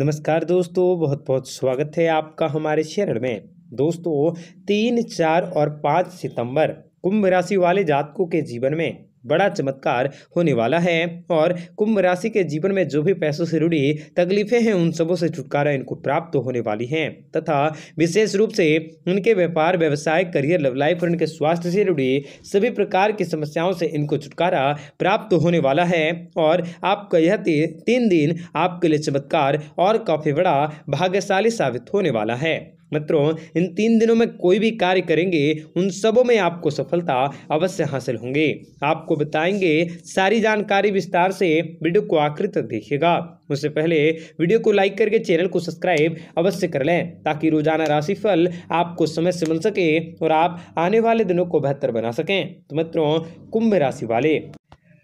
नमस्कार दोस्तों बहुत बहुत स्वागत है आपका हमारे चैनल में दोस्तों तीन चार और पाँच सितंबर कुंभ राशि वाले जातकों के जीवन में बड़ा चमत्कार होने वाला है और कुंभ राशि के जीवन में जो भी पैसों से जुड़ी तकलीफें हैं उन सबों से छुटकारा इनको प्राप्त होने वाली हैं तथा विशेष रूप से इनके व्यापार व्यवसाय करियर लव लाइफ और इनके स्वास्थ्य से जुड़ी सभी प्रकार की समस्याओं से इनको छुटकारा प्राप्त होने वाला है और आपका यह तीन दिन आपके लिए चमत्कार और काफ़ी बड़ा भाग्यशाली साबित होने वाला है मित्रों इन तीन दिनों में कोई भी कार्य करेंगे उन सबों में आपको सफलता अवश्य हासिल होंगे आपको बताएंगे सारी जानकारी विस्तार से वीडियो को आखिर तक देखिएगा उससे पहले वीडियो को लाइक करके चैनल को सब्सक्राइब अवश्य कर लें ताकि रोजाना राशिफल आपको समय से मिल सके और आप आने वाले दिनों को बेहतर बना सकें तो मित्रों कुंभ राशि वाले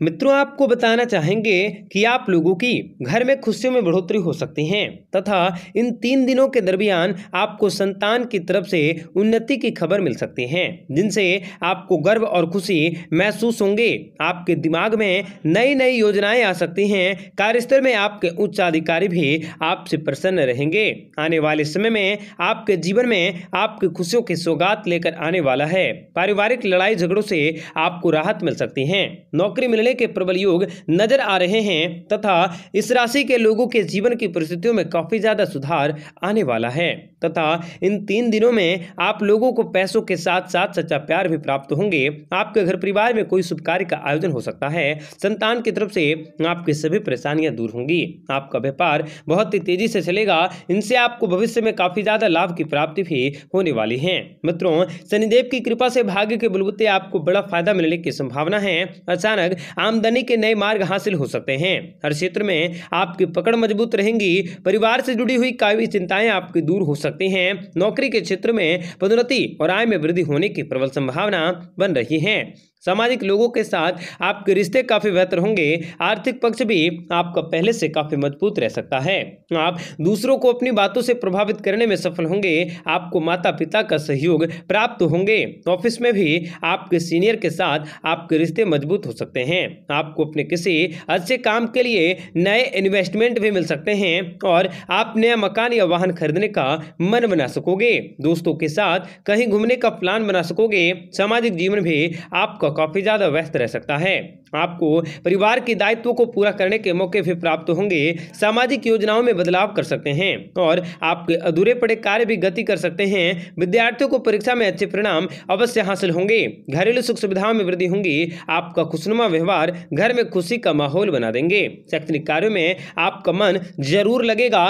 मित्रों आपको बताना चाहेंगे कि आप लोगों की घर में खुशियों में बढ़ोतरी हो सकती है तथा इन तीन दिनों के दरमियान आपको संतान की तरफ से उन्नति की खबर मिल सकती है जिनसे आपको गर्व और खुशी महसूस होंगे आपके दिमाग में नई नई योजनाएं आ सकती हैं कार्यस्थल में आपके उच्च अधिकारी भी आपसे प्रसन्न रहेंगे आने वाले समय में आपके जीवन में आपकी खुशियों की सौगात लेकर आने वाला है पारिवारिक लड़ाई झगड़ों से आपको राहत मिल सकती है नौकरी निर्णय के प्रबल योग नजर आ रहे हैं तथा इस राशि के लोगों के जीवन की परिस्थितियों में काफ़ी ज़्यादा सुधार आने वाला है तथा इन तीन दिनों में आप लोगों को पैसों के साथ साथ सच्चा प्यार भी प्राप्त होंगे आपके घर परिवार में कोई शुभ कार्य का आयोजन हो सकता है संतान की तरफ से आपकी सभी परेशानियां दूर होंगी आपका व्यापार बहुत ही तेजी से चलेगा इनसे आपको भविष्य में काफी ज्यादा लाभ की प्राप्ति भी होने वाली है मित्रों शनिदेव की कृपा से भाग्य के बुलबुते आपको बड़ा फायदा मिलने की संभावना है अचानक आमदनी के नए मार्ग हासिल हो सकते हैं हर क्षेत्र में आपकी पकड़ मजबूत रहेंगी परिवार से जुड़ी हुई काफी चिंताएं आपकी दूर हो सकती हैं नौकरी के क्षेत्र में पदोन्नति और आय में वृद्धि होने की प्रबल संभावना बन रही है सामाजिक लोगों के साथ आपके रिश्ते काफ़ी बेहतर होंगे आर्थिक पक्ष भी आपका पहले से काफ़ी मजबूत रह सकता है आप दूसरों को अपनी बातों से प्रभावित करने में सफल होंगे आपको माता पिता का सहयोग प्राप्त होंगे ऑफिस में भी आपके सीनियर के साथ आपके रिश्ते मजबूत हो सकते हैं आपको अपने किसी अच्छे काम के लिए नए इन्वेस्टमेंट भी मिल सकते हैं और आप नया मकान या वाहन खरीदने का मन बना सकोगे दोस्तों के साथ कहीं घूमने का प्लान बना सकोगे सामाजिक जीवन भी आपका काफ़ी ज़्यादा व्यस्त रह सकता है आपको परिवार के दायित्व को पूरा करने के मौके भी प्राप्त होंगे सामाजिक योजनाओं में बदलाव कर सकते हैं और आपके अधूरे पड़े कार्य भी गति कर सकते हैं विद्यार्थियों को परीक्षा में अच्छे परिणाम अवश्य हासिल होंगे घरेलू सुख सुविधाओं में वृद्धि होंगी आपका खुशनुमा व्यवहार घर में खुशी का माहौल बना देंगे शैक्षणिक कार्यो में आपका मन जरूर लगेगा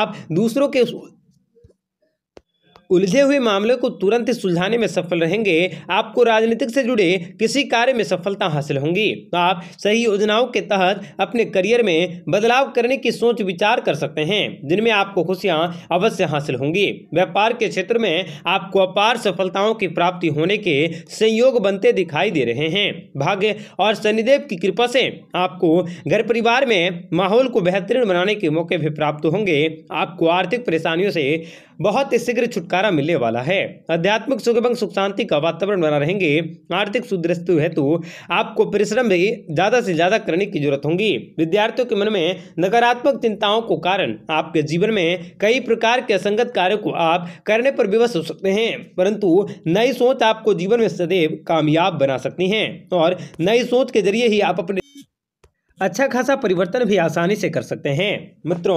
आप दूसरों के उलझे हुए मामले को तुरंत सुलझाने में सफल रहेंगे आपको राजनीतिक से जुड़े किसी कार्य में सफलता हासिल होंगी तो आप सही योजनाओं के तहत अपने करियर में बदलाव करने की सोच विचार कर सकते हैं जिनमें आपको खुशियां अवश्य हासिल होंगी व्यापार के क्षेत्र में आपको अपार सफलताओं की प्राप्ति होने के संयोग बनते दिखाई दे रहे हैं भाग्य और शनिदेव की कृपा से आपको घर परिवार में माहौल को बेहतरीन बनाने के मौके भी प्राप्त होंगे आपको आर्थिक परेशानियों से बहुत शीघ्र छुटकारा छुटकारा मिलने वाला है आध्यात्मिक सुख एवं सुख शांति का वातावरण बना रहेंगे आर्थिक सुदृष्टि हेतु आपको परिश्रम भी ज़्यादा से ज़्यादा करने की जरूरत होगी विद्यार्थियों के मन में नकारात्मक चिंताओं को कारण आपके जीवन में कई प्रकार के असंगत कार्यो को आप करने पर विवश हो सकते हैं परंतु नई सोच आपको जीवन में सदैव कामयाब बना सकती है और नई सोच के जरिए ही आप अपने अच्छा खासा परिवर्तन भी आसानी से कर सकते हैं मित्रों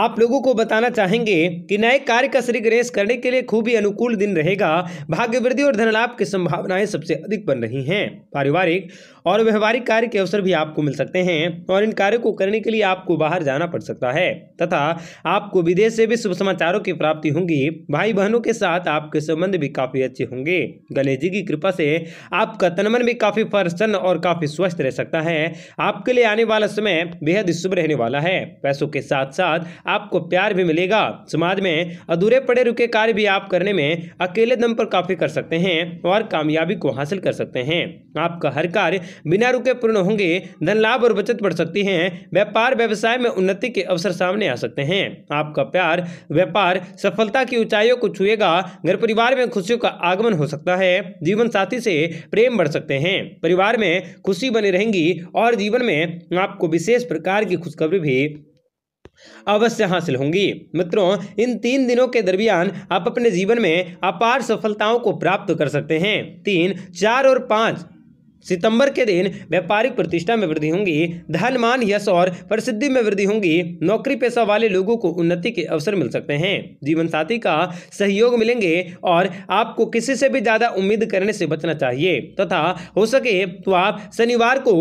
आप लोगों को बताना चाहेंगे कि नए कार्य का श्री गणेश करने के लिए खूब ही अनुकूल दिन रहेगा भाग्य वृद्धि और धनलाभ की संभावनाएं सबसे अधिक बन रही हैं पारिवारिक और व्यवहारिक कार्य के अवसर भी आपको मिल सकते हैं और इन कार्यों को करने के लिए आपको बाहर जाना पड़ सकता है तथा आपको विदेश से भी शुभ समाचारों की प्राप्ति होंगी भाई बहनों के साथ आपके संबंध भी काफी अच्छे होंगे गणेश जी की कृपा से आपका तनमन भी काफी प्रसन्न और काफी स्वस्थ रह सकता है आपके लिए आने वाला समय बेहद शुभ रहने वाला है पैसों के साथ साथ आपको प्यार भी मिलेगा समाज में अधूरे पड़े रुके कार्य भी आप करने में अकेले दम पर काफी कर सकते हैं और कामयाबी को हासिल कर सकते हैं आपका हर कार्य बिना रुके पूर्ण होंगे धन लाभ और बचत बढ़ सकती है व्यापार व्यवसाय में उन्नति के अवसर सामने आ सकते हैं आपका प्यार व्यापार सफलता की ऊंचाइयों को छुएगा घर परिवार में खुशियों का आगमन हो सकता है जीवन साथी से प्रेम बढ़ सकते हैं परिवार में खुशी बनी रहेंगी और जीवन में आपको विशेष प्रकार की खुशखबरी भी अवश्य हासिल होंगी मित्रों इन तीन दिनों के दरमियान आप अपने जीवन में अपार सफलताओं को प्राप्त कर सकते हैं तीन चार और पाँच सितंबर के दिन व्यापारिक प्रतिष्ठा में वृद्धि होंगी धन मान यश और प्रसिद्धि में वृद्धि होंगी नौकरी पेशा वाले लोगों को उन्नति के अवसर मिल सकते हैं जीवन साथी का सहयोग मिलेंगे और आपको किसी से भी ज़्यादा उम्मीद करने से बचना चाहिए तथा हो सके तो आप शनिवार को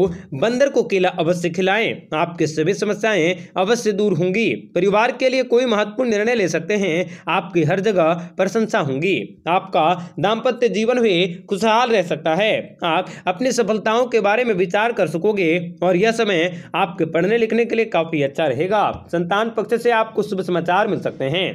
बंदर को केला अवश्य खिलाएं आपके सभी समस्याएं अवश्य दूर होंगी परिवार के लिए कोई महत्वपूर्ण निर्णय ले सकते हैं आपकी हर जगह प्रशंसा होंगी आपका दाम्पत्य जीवन भी खुशहाल रह सकता है आप अपने अपनी सफलताओं के बारे में विचार कर सकोगे और यह समय आपके पढ़ने लिखने के लिए काफ़ी अच्छा रहेगा संतान पक्ष से आपको शुभ समाचार मिल सकते हैं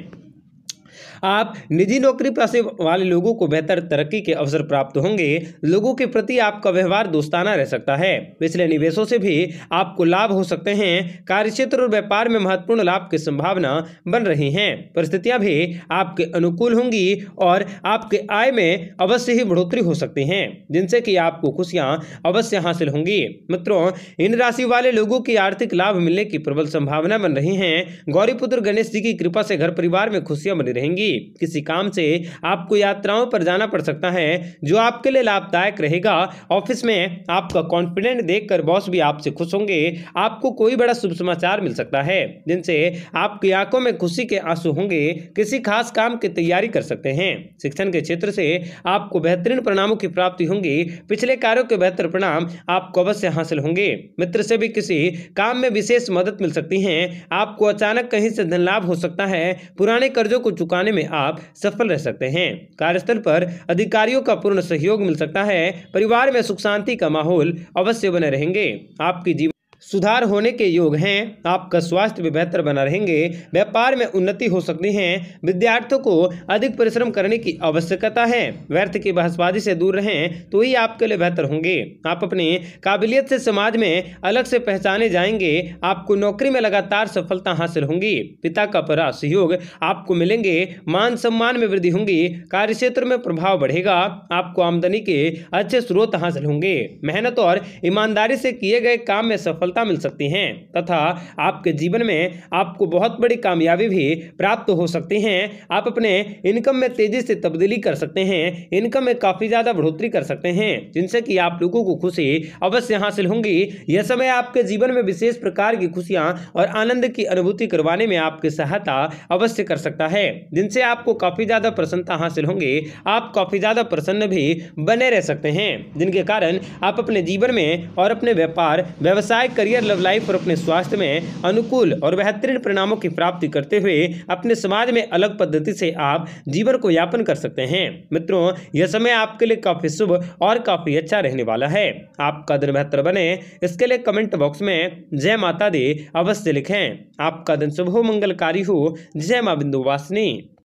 आप निजी नौकरी पैसे वाले लोगों को बेहतर तरक्की के अवसर प्राप्त होंगे लोगों के प्रति आपका व्यवहार दोस्ताना रह सकता है पिछले निवेशों से भी आपको लाभ हो सकते हैं कार्य क्षेत्र और व्यापार में महत्वपूर्ण लाभ की संभावना बन रही है परिस्थितियाँ भी आपके अनुकूल होंगी और आपके आय में अवश्य ही बढ़ोतरी हो सकती है जिनसे की आपको खुशियाँ अवश्य हासिल होंगी मित्रों इन राशि वाले लोगों की आर्थिक लाभ मिलने की प्रबल संभावना बन रही है गौरीपुत्र गणेश जी की कृपा से घर परिवार में खुशियां बनी रहेंगी रहेगी किसी काम से आपको यात्राओं पर जाना पड़ सकता है जो आपके लिए लाभदायक रहेगा ऑफिस में आपका कॉन्फिडेंट देखकर बॉस भी आपसे खुश होंगे आपको कोई बड़ा शुभ समाचार मिल सकता है जिनसे आपकी आंखों में खुशी के आंसू होंगे किसी खास काम की तैयारी कर सकते हैं शिक्षण के क्षेत्र से आपको बेहतरीन परिणामों की प्राप्ति होंगी पिछले कार्यों के बेहतर परिणाम आपको अवश्य हासिल होंगे मित्र से भी किसी काम में विशेष मदद मिल सकती है आपको अचानक कहीं से धन लाभ हो सकता है पुराने कर्जों को चुकाने में आप सफल रह सकते हैं कार्यस्थल पर अधिकारियों का पूर्ण सहयोग मिल सकता है परिवार में सुख शांति का माहौल अवश्य बने रहेंगे आपकी जीवन सुधार होने के योग हैं आपका स्वास्थ्य भी बेहतर बना रहेंगे व्यापार में उन्नति हो सकती है विद्यार्थियों को अधिक परिश्रम करने की आवश्यकता है व्यर्थ की बहसबाजी से दूर रहें तो ही आपके लिए बेहतर होंगे आप अपनी काबिलियत से समाज में अलग से पहचाने जाएंगे आपको नौकरी में लगातार सफलता हासिल होंगी पिता का परा सहयोग आपको मिलेंगे मान सम्मान में वृद्धि होंगी कार्य क्षेत्र में प्रभाव बढ़ेगा आपको आमदनी के अच्छे स्रोत हासिल होंगे मेहनत और ईमानदारी से किए गए काम में सफल सफलता मिल सकती हैं तथा आपके जीवन में आपको बहुत बड़ी कामयाबी भी प्राप्त हो सकती हैं आप अपने इनकम में तेजी से तब्दीली कर सकते हैं इनकम में काफ़ी ज़्यादा बढ़ोतरी कर सकते हैं जिनसे कि आप लोगों को खुशी अवश्य हासिल होंगी यह समय आपके जीवन में विशेष प्रकार की खुशियां और आनंद की अनुभूति करवाने में आपकी सहायता अवश्य कर सकता है जिनसे आपको काफ़ी ज़्यादा प्रसन्नता हासिल होंगी आप काफ़ी ज़्यादा प्रसन्न भी बने रह सकते हैं जिनके कारण आप अपने जीवन में और अपने व्यापार व्यवसाय करियर लव लाइफ और अपने स्वास्थ्य में अनुकूल और बेहतरीन परिणामों की प्राप्ति करते हुए अपने समाज में अलग पद्धति से आप जीवन को यापन कर सकते हैं मित्रों यह समय आपके लिए काफ़ी शुभ और काफ़ी अच्छा रहने वाला है आपका दिन बेहतर बने इसके लिए कमेंट बॉक्स में जय माता दी अवश्य लिखें आपका दिन शुभ हो मंगलकारी हो जय माँ बिंदु वासनी